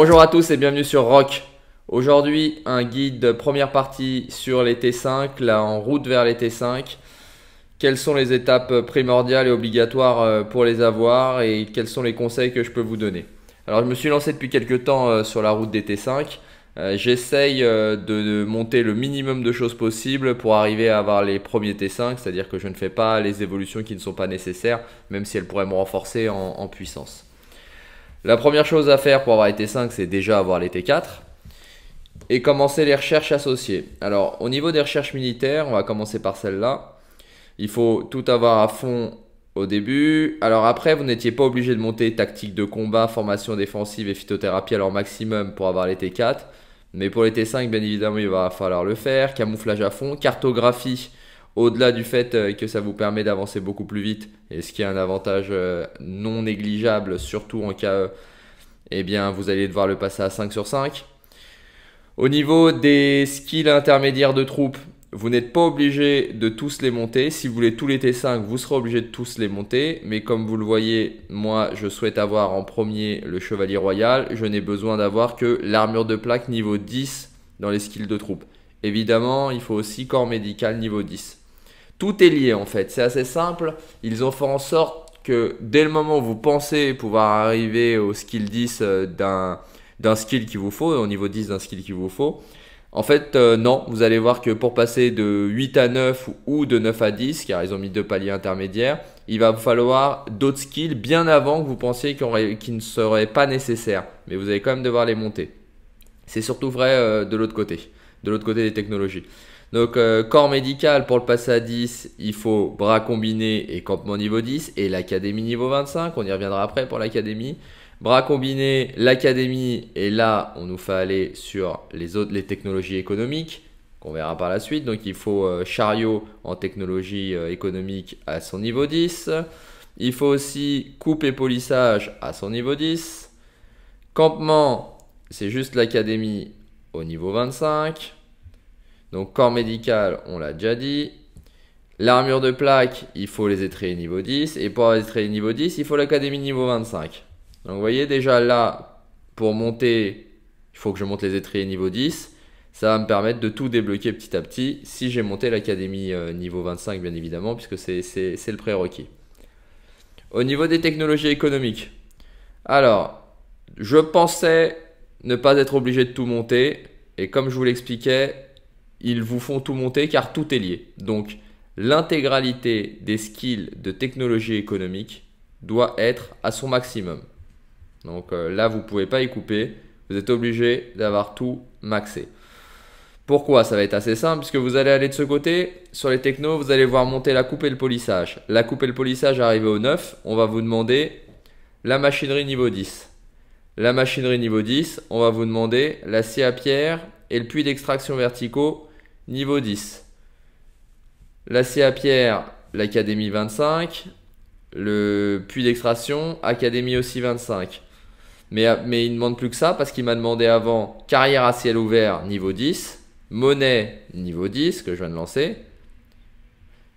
Bonjour à tous et bienvenue sur Rock. Aujourd'hui, un guide première partie sur les T5, là en route vers les T5. Quelles sont les étapes primordiales et obligatoires euh, pour les avoir et quels sont les conseils que je peux vous donner Alors, je me suis lancé depuis quelques temps euh, sur la route des T5. Euh, j'essaye de monter le minimum de choses possibles pour arriver à avoir les premiers T5, c'est-à-dire que je ne fais pas les évolutions qui ne sont pas nécessaires, même si elles pourraient me renforcer en puissance. La première chose à faire pour avoir les T5, c'est déjà avoir les T4 et commencer les recherches associées. Alors, au niveau des recherches militaires, on va commencer par celle-là. Il faut tout avoir à fond au début. Alors après, vous n'étiez pas obligé de monter tactique de combat, formation défensive et phytothérapie à leur maximum pour avoir les T4. Mais pour les T5, bien évidemment, il va falloir le faire. Camouflage à fond, cartographie au-delà du fait euh, que ça vous permet d'avancer beaucoup plus vite, et ce qui est un avantage euh, non négligeable, surtout en cas euh, eh bien vous allez devoir le passer à 5 sur 5. Au niveau des skills intermédiaires de troupes, vous n'êtes pas obligé de tous les monter. Si vous voulez tous les T5, vous serez obligé de tous les monter. Mais comme vous le voyez, moi, je souhaite avoir en premier le Chevalier Royal. Je n'ai besoin d'avoir que l'armure de plaque niveau 10 dans les skills de troupes. Évidemment, il faut aussi corps médical niveau 10. Tout est lié en fait, c'est assez simple. Ils ont fait en sorte que dès le moment où vous pensez pouvoir arriver au skill 10 euh, d'un, d'un skill qu'il vous faut, au niveau 10 d'un skill qu'il vous faut, en fait, euh, non, vous allez voir que pour passer de 8 à 9 ou de 9 à 10, car ils ont mis deux paliers intermédiaires, il va falloir d'autres skills bien avant que vous pensiez qu'ils ne seraient pas nécessaires. Mais vous allez quand même devoir les monter. C'est surtout vrai euh, de l'autre côté de l'autre côté des technologies. Donc euh, corps médical pour le passer à 10, il faut bras combiné et campement niveau 10 et l'académie niveau 25, on y reviendra après pour l'académie. Bras combiné, l'académie et là on nous fait aller sur les autres les technologies économiques qu'on verra par la suite. Donc il faut euh, chariot en technologie euh, économique à son niveau 10. Il faut aussi coupe et polissage à son niveau 10. Campement, c'est juste l'académie au niveau 25. Donc corps médical, on l'a déjà dit. L'armure de plaque, il faut les étriers niveau 10. Et pour les étriers niveau 10, il faut l'académie niveau 25. Donc vous voyez déjà là, pour monter, il faut que je monte les étriers niveau 10. Ça va me permettre de tout débloquer petit à petit si j'ai monté l'académie euh, niveau 25 bien évidemment puisque c'est le prérequis. Au niveau des technologies économiques, alors je pensais ne pas être obligé de tout monter. Et comme je vous l'expliquais, ils vous font tout monter car tout est lié. Donc l'intégralité des skills de technologie économique doit être à son maximum. Donc euh, là, vous ne pouvez pas y couper. Vous êtes obligé d'avoir tout maxé. Pourquoi Ça va être assez simple, puisque vous allez aller de ce côté, sur les technos, vous allez voir monter la coupe et le polissage. La coupe et le polissage arrivé au 9, on va vous demander la machinerie niveau 10. La machinerie niveau 10, on va vous demander la à pierre et le puits d'extraction verticaux niveau 10. La à pierre, l'académie 25. Le puits d'extraction, académie aussi 25. Mais, euh, mais il ne demande plus que ça parce qu'il m'a demandé avant carrière à ciel ouvert niveau 10, monnaie niveau 10 que je viens de lancer.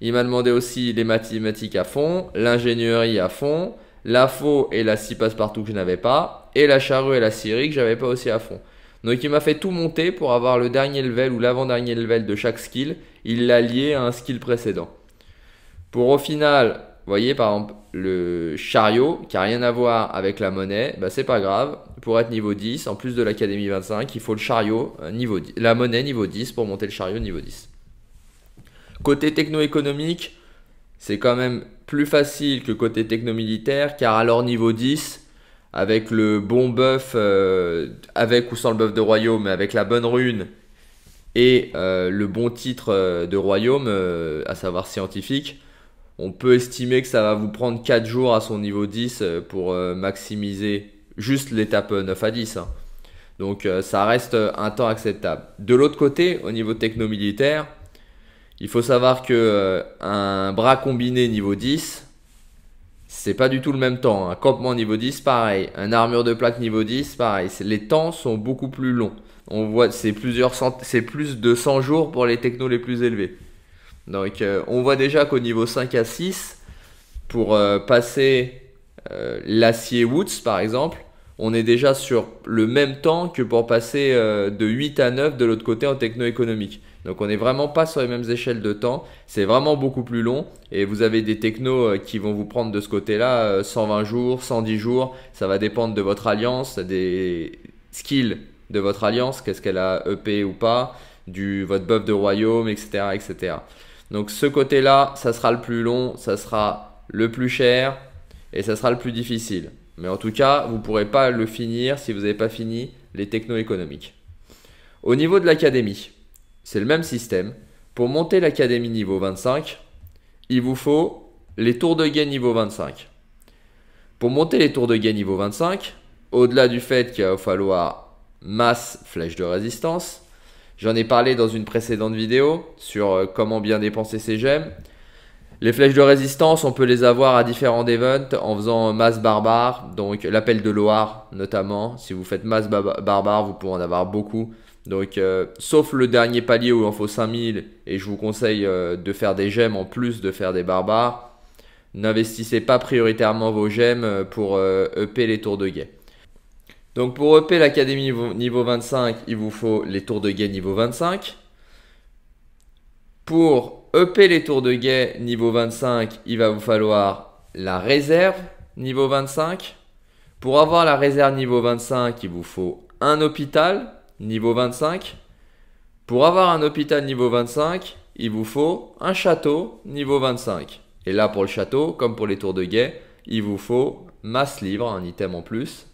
Il m'a demandé aussi les mathématiques à fond, l'ingénierie à fond, la faux et la 6 passe-partout que je n'avais pas, et la charrue et la scierie que j'avais pas aussi à fond. Donc il m'a fait tout monter pour avoir le dernier level ou l'avant-dernier level de chaque skill. Il l'a lié à un skill précédent. Pour au final, vous voyez par exemple le chariot qui a rien à voir avec la monnaie, bah c'est pas grave. Pour être niveau 10, en plus de l'académie 25, il faut le chariot euh, niveau la monnaie niveau 10 pour monter le chariot niveau 10. Côté techno-économique, c'est quand même plus facile que côté techno-militaire car alors niveau 10, avec le bon buff euh, avec ou sans le buff de royaume, mais avec la bonne rune et euh, le bon titre euh, de royaume, à savoir scientifique, on peut estimer que ça va vous prendre 4 jours à son niveau 10 pour maximiser juste l'étape 9 à 10. Hein. Donc ça reste un temps acceptable. De l'autre côté, au niveau techno militaire, il faut savoir que bras combiné niveau 10, c'est pas du tout le même temps. Un hein. campement niveau 10, pareil. Un armure de plaque niveau 10, pareil. Les temps sont beaucoup plus longs. On voit, c'est plusieurs c'est plus de 100 jours pour les technos les plus élevés. Donc, euh, on voit déjà qu'au niveau 5 à 6, pour euh, passer euh, l'acier Woods, par exemple, on est déjà sur le même temps que pour passer euh, de 8 à 9 de l'autre côté en techno-économique. Donc on n'est vraiment pas sur les mêmes échelles de temps, c'est vraiment beaucoup plus long et vous avez des technos euh, qui vont vous prendre de ce côté-là 120 euh, jours, 110 jours, ça va dépendre de votre alliance, des skills de votre alliance, qu'est-ce qu'elle a EP ou pas, du votre buff de royaume, etc. etc. Donc ce côté-là, ça sera le plus long, ça sera le plus cher et ça sera le plus difficile. Mais en tout cas, vous ne pourrez pas le finir si vous n'avez pas fini les techno-économiques. Au niveau de l'académie, c'est le même système. Pour monter l'académie niveau 25, il vous faut les tours de gain niveau 25. Pour monter les tours de gain niveau 25, au-delà du fait qu'il va falloir masse flèche de résistance, j'en ai parlé dans une précédente vidéo sur euh, comment bien dépenser ses gemmes. Les flèches de résistance, on peut les avoir à différents events en faisant masse barbare, donc l'appel de Loire notamment. Si vous faites masse barbare, vous pouvez en avoir beaucoup. Donc, euh, sauf le dernier palier où il en faut 5000, et je vous conseille euh, de faire des gemmes en plus de faire des barbares, n'investissez pas prioritairement vos gemmes euh, pour EP les tours de guet. Donc, pour EP l'académie niveau 25, il vous faut les tours de guet niveau 25. Pour Ep les tours de guet niveau 25, il va vous falloir la réserve niveau 25. Pour avoir la réserve niveau 25, il vous faut un hôpital niveau 25. Pour avoir un hôpital niveau 25, il vous faut un château niveau 25. Et là, pour le château, comme pour les tours de guet, il vous faut masse libre, un item en plus.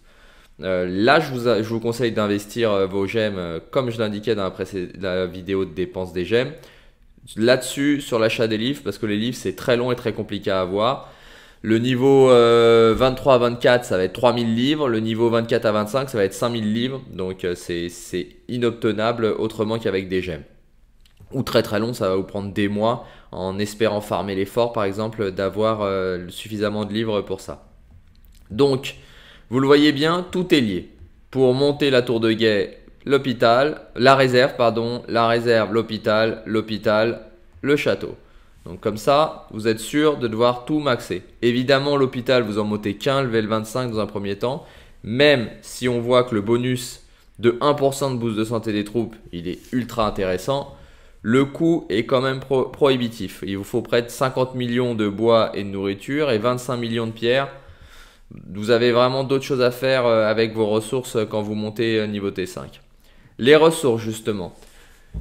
Euh, là, je vous, conseille d'investir euh, vos gemmes, euh, comme je l'indiquais dans la vidéo de dépense des gemmes là-dessus sur l'achat des livres parce que les livres c'est très long et très compliqué à avoir. Le niveau 23 euh, à 24, ça va être 3000 livres. Le niveau 24 à 25, ça va être 5000 livres. Donc euh, c'est inobtenable autrement qu'avec des gemmes. Ou très très long, ça va vous prendre des mois en espérant farmer l'effort par exemple d'avoir euh, suffisamment de livres pour ça. Donc, vous le voyez bien, tout est lié. Pour monter la tour de guet, l'hôpital, la réserve, pardon, la réserve, l'hôpital, l'hôpital, le château. Donc comme ça, vous êtes sûr de devoir tout maxer. Évidemment, l'hôpital, vous en montez qu'un, level 25 dans un premier temps. Même si on voit que le bonus de 1% de boost de santé des troupes, il est ultra intéressant, le coût est quand même prohibitif. Il vous faut près de 50 millions de bois et de nourriture et 25 millions de pierres. Vous avez vraiment d'autres choses à faire euh, avec vos ressources euh, quand vous montez euh, niveau T5. Les ressources, justement.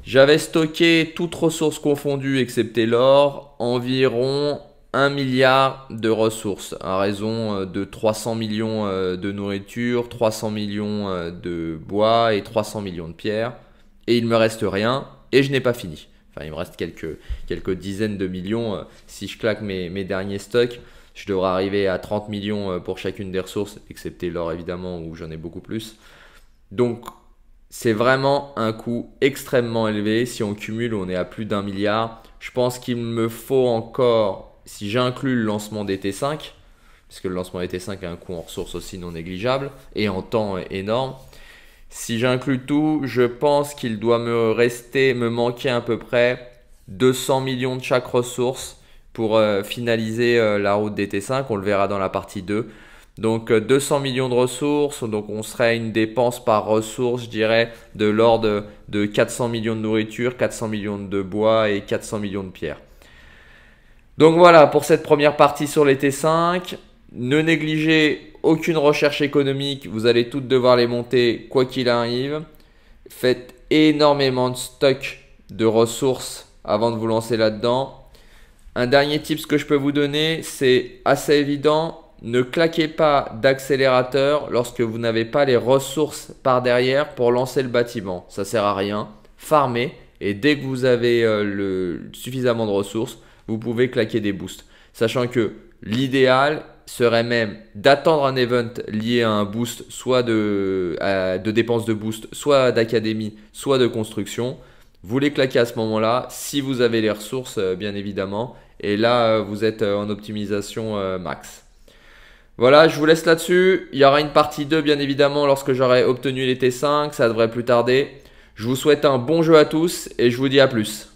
J'avais stocké toutes ressources confondues, excepté l'or, environ 1 milliard de ressources, à raison euh, de 300 millions euh, de nourriture, 300 millions euh, de bois et 300 millions de pierres. Et il me reste rien, et je n'ai pas fini. Enfin, il me reste quelques, quelques dizaines de millions. Si je claque mes, mes derniers stocks, je devrais arriver à 30 millions pour chacune des ressources, excepté l'or évidemment, où j'en ai beaucoup plus. Donc c'est vraiment un coût extrêmement élevé. Si on cumule, on est à plus d'un milliard. Je pense qu'il me faut encore, si j'inclus le lancement des T5, puisque le lancement des T5 a un coût en ressources aussi non négligeable et en temps énorme. Si j'inclus tout, je pense qu'il doit me rester, me manquer à peu près 200 millions de chaque ressource pour euh, finaliser euh, la route des T5. On le verra dans la partie 2. Donc 200 euh, millions de ressources, donc on serait à une dépense par ressource, je dirais, de l'ordre de 400 millions de nourriture, 400 millions de bois et 400 millions de pierres. Donc voilà pour cette première partie sur les T5. Ne négligez aucune recherche économique, vous allez toutes devoir les monter quoi qu'il arrive. Faites énormément de stock de ressources avant de vous lancer là-dedans. Un dernier tip que je peux vous donner, c'est assez évident, ne claquez pas d'accélérateur lorsque vous n'avez pas les ressources par derrière pour lancer le bâtiment. Ça sert à rien. Farmez et dès que vous avez euh, suffisamment de ressources, vous pouvez claquer des boosts. Sachant que l'idéal serait même d'attendre un event lié à un boost, soit de, dépenses de boost, soit d'académie, soit de construction. Vous les claquez à ce moment-là, si vous avez les ressources, euh, bien évidemment. Et là, euh, vous êtes en optimisation max. Voilà, je vous laisse là-dessus. Il y aura une partie 2, bien évidemment, lorsque j'aurai obtenu les T5. Ça devrait plus tarder. Je vous souhaite un bon jeu à tous et je vous dis à plus.